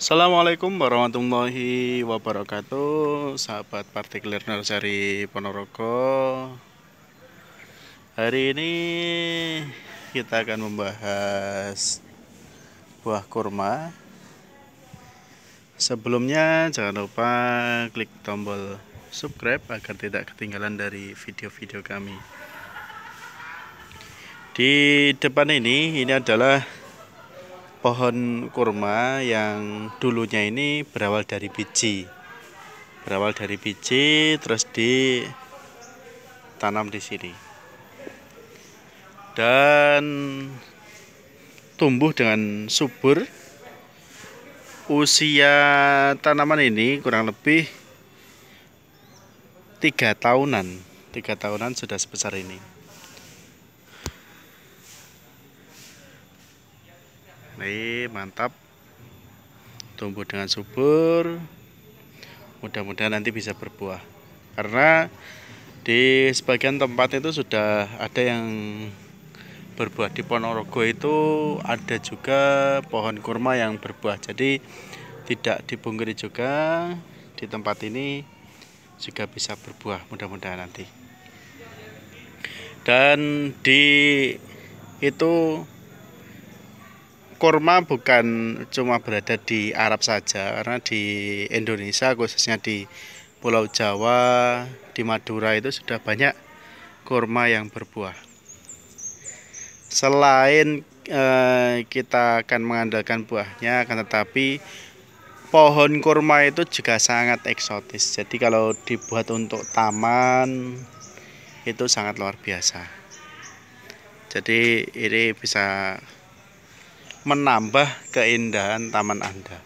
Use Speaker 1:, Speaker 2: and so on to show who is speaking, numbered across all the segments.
Speaker 1: Assalamualaikum warahmatullahi wabarakatuh Sahabat Partikular Nursery Ponorogo Hari ini kita akan membahas buah kurma Sebelumnya jangan lupa klik tombol subscribe agar tidak ketinggalan dari video-video kami Di depan ini, ini adalah pohon kurma yang dulunya ini berawal dari biji berawal dari biji terus ditanam di sini dan tumbuh dengan subur usia tanaman ini kurang lebih tiga tahunan tiga tahunan sudah sebesar ini Nih, mantap. Tumbuh dengan subur. Mudah-mudahan nanti bisa berbuah. Karena di sebagian tempat itu sudah ada yang berbuah di Ponorogo itu ada juga pohon kurma yang berbuah jadi tidak dipungkiri juga di tempat ini juga bisa berbuah mudah-mudahan nanti dan di itu kurma bukan cuma berada di Arab saja, karena di Indonesia khususnya di Pulau Jawa, di Madura itu sudah banyak kurma yang berbuah. Selain eh, kita akan mengandalkan buahnya, akan tetapi pohon kurma itu juga sangat eksotis. Jadi kalau dibuat untuk taman itu sangat luar biasa. Jadi ini bisa menambah keindahan taman Anda.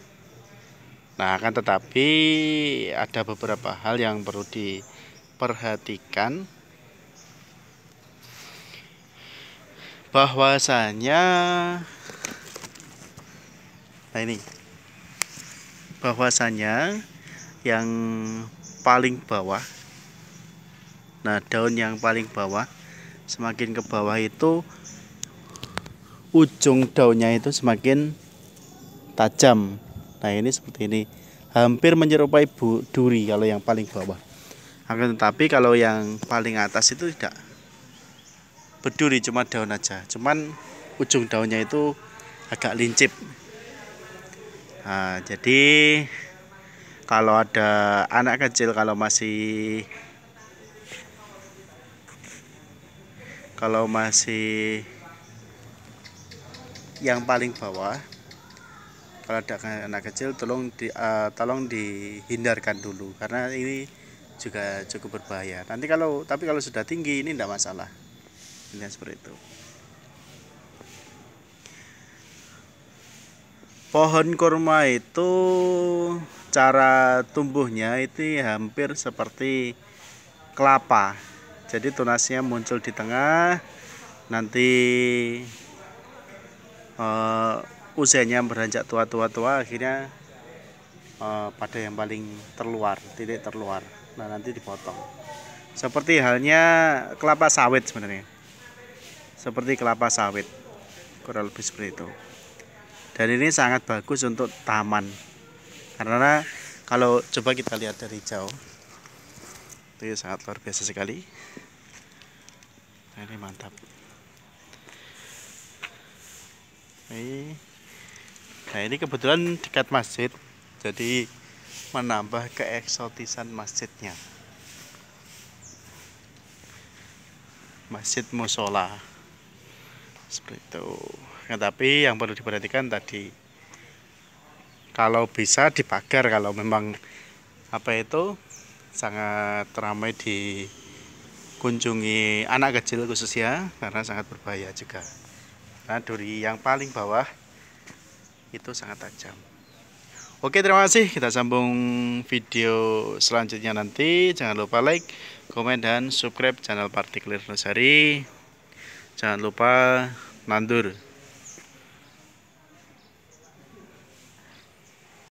Speaker 1: Nah, akan tetapi ada beberapa hal yang perlu diperhatikan bahwasanya nah ini bahwasanya yang paling bawah nah daun yang paling bawah semakin ke bawah itu ujung daunnya itu semakin tajam nah ini seperti ini hampir menyerupai bu, duri kalau yang paling bawah akan tetapi kalau yang paling atas itu tidak berduri cuma daun aja cuman ujung daunnya itu agak lincip nah, jadi kalau ada anak kecil kalau masih kalau masih yang paling bawah kalau ada anak kecil tolong di, uh, tolong dihindarkan dulu karena ini juga cukup berbahaya nanti kalau tapi kalau sudah tinggi ini tidak masalah ini seperti itu pohon kurma itu cara tumbuhnya itu hampir seperti kelapa jadi tunasnya muncul di tengah nanti uh, usianya beranjak tua-tua-tua akhirnya uh, pada yang paling terluar titik terluar nah nanti dipotong seperti halnya kelapa sawit sebenarnya seperti kelapa sawit kurang lebih seperti itu dan ini sangat bagus untuk taman karena kalau coba kita lihat dari jauh itu sangat luar biasa sekali nah, ini mantap nah ini kebetulan dekat masjid jadi menambah keeksotisan masjidnya masjid musola seperti itu nah, tapi yang perlu diperhatikan tadi kalau bisa dipagar kalau memang apa itu sangat ramai dikunjungi anak kecil khususnya karena sangat berbahaya juga nah duri yang paling bawah itu sangat tajam Oke terima kasih kita sambung video selanjutnya nanti jangan lupa like komen dan subscribe channel Partikelir Nusari jangan lupa nandur